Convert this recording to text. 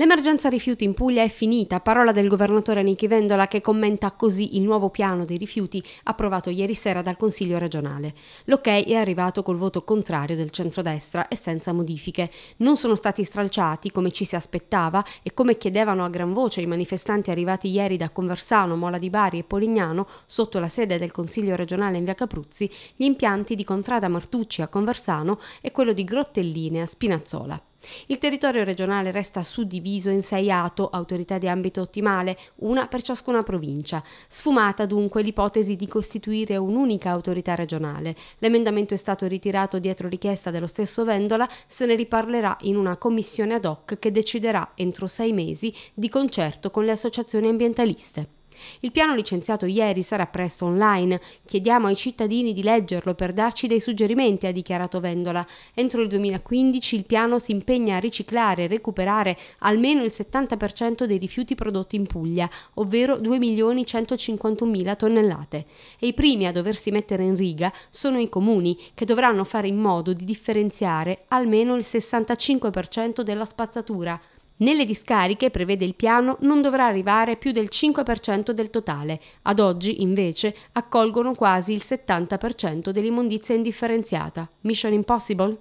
L'emergenza rifiuti in Puglia è finita, parola del governatore Nichi Vendola che commenta così il nuovo piano dei rifiuti approvato ieri sera dal Consiglio regionale. L'ok è arrivato col voto contrario del centrodestra e senza modifiche. Non sono stati stralciati come ci si aspettava e come chiedevano a gran voce i manifestanti arrivati ieri da Conversano, Mola di Bari e Polignano sotto la sede del Consiglio regionale in via Capruzzi gli impianti di Contrada Martucci a Conversano e quello di Grottelline a Spinazzola. Il territorio regionale resta suddiviso in sei ATO, autorità di ambito ottimale, una per ciascuna provincia. Sfumata dunque l'ipotesi di costituire un'unica autorità regionale. L'emendamento è stato ritirato dietro richiesta dello stesso Vendola, se ne riparlerà in una commissione ad hoc che deciderà entro sei mesi di concerto con le associazioni ambientaliste. Il piano licenziato ieri sarà presto online. Chiediamo ai cittadini di leggerlo per darci dei suggerimenti, ha dichiarato Vendola. Entro il 2015 il piano si impegna a riciclare e recuperare almeno il 70% dei rifiuti prodotti in Puglia, ovvero 2.151.000 tonnellate. E i primi a doversi mettere in riga sono i comuni, che dovranno fare in modo di differenziare almeno il 65% della spazzatura. Nelle discariche, prevede il piano, non dovrà arrivare più del 5% del totale. Ad oggi, invece, accolgono quasi il 70% dell'immondizia indifferenziata. Mission Impossible?